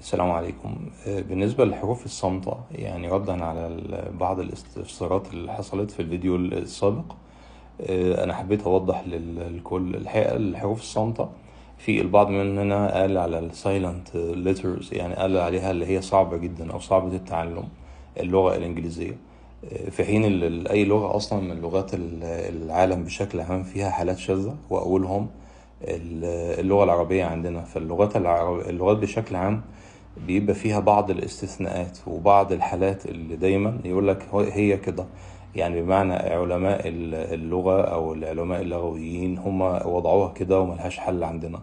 السلام عليكم آه، بالنسبة للحروف الصامتة يعني ردا على بعض الاستفسارات اللي حصلت في الفيديو السابق آه، أنا حبيت أوضح للكل الحقيقة الحروف الصامتة في البعض مننا قال على السايلنت ليترز يعني قال عليها اللي هي صعبة جدا أو صعبة التعلم اللغة الإنجليزية آه، في حين أي لغة أصلا من لغات العالم بشكل عام فيها حالات شاذة وأولهم اللغة العربية عندنا فاللغات اللغات بشكل عام بيبقى فيها بعض الاستثناءات وبعض الحالات اللي دايما يقول لك هي كده يعني بمعنى علماء اللغة أو العلماء اللغويين هم وضعوها كده وملهاش حل عندنا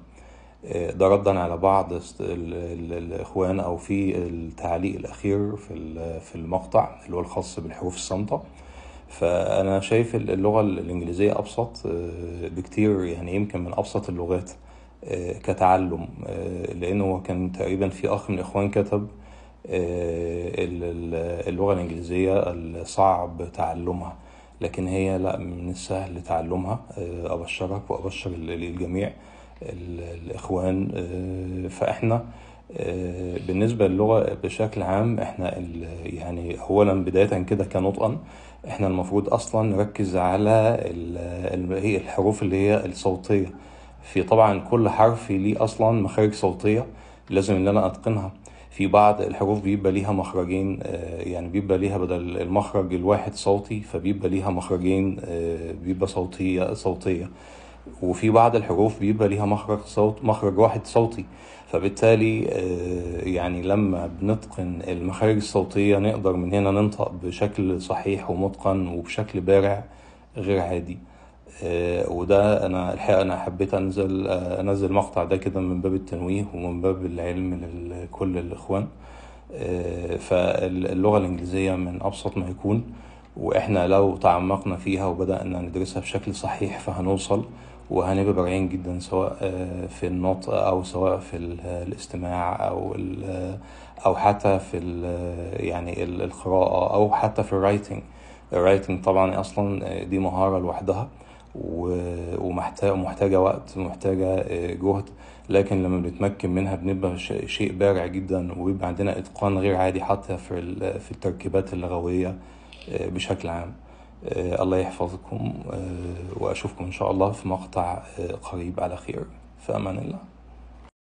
آه، ده ردا على بعض الإخوان أو في التعليق الأخير في في المقطع اللي هو الخاص بالحروف الصامتة فأنا شايف اللغة الإنجليزية أبسط آه، بكتير يعني يمكن من أبسط اللغات آه، كتعلم آه، لأنه كان تقريبا في أخ من الإخوان كتب آه، اللغة الإنجليزية الصعب تعلمها لكن هي لا من السهل تعلمها أبشرك وأبشر الجميع الإخوان فإحنا بالنسبة للغة بشكل عام احنا يعني اولا بداية كده كنطقا احنا المفروض اصلا نركز على الحروف اللي هي الصوتية في طبعا كل حرف ليه اصلا مخارج صوتيه لازم ان انا اتقنها في بعض الحروف بيبقى ليها مخرجين آه، يعني بيبقى ليها بدل المخرج الواحد صوتي فبيبقى ليها مخرجين آه، بيبقى صوتية صوتية وفي بعض الحروف بيبقى ليها مخرج صوت مخرج واحد صوتي فبالتالي آه، يعني لما بنتقن المخارج الصوتية نقدر من هنا ننطق بشكل صحيح ومتقن وبشكل بارع غير عادي آه، وده انا الحقيقه انا حبيت انزل آه، انزل المقطع ده كده من باب التنويه ومن باب العلم لكل الاخوان آه، فاللغه الانجليزيه من ابسط ما يكون واحنا لو تعمقنا فيها وبدانا ندرسها بشكل صحيح فهنوصل وهنبقى بارعين جدا سواء في النطق او سواء في الاستماع او او حتى في يعني القراءه او حتى في الرايتنج الرايتنج طبعا اصلا دي مهاره لوحدها ومحتاجة وقت ومحتاجة آه، جهد لكن لما بنتمكن منها بنبقى شيء بارع جدا وبيبقى عندنا إتقان غير عادي حتى في في التركيبات اللغوية آه، بشكل عام آه، الله يحفظكم وأشوفكم إن شاء الله في مقطع قريب على خير في أمان الله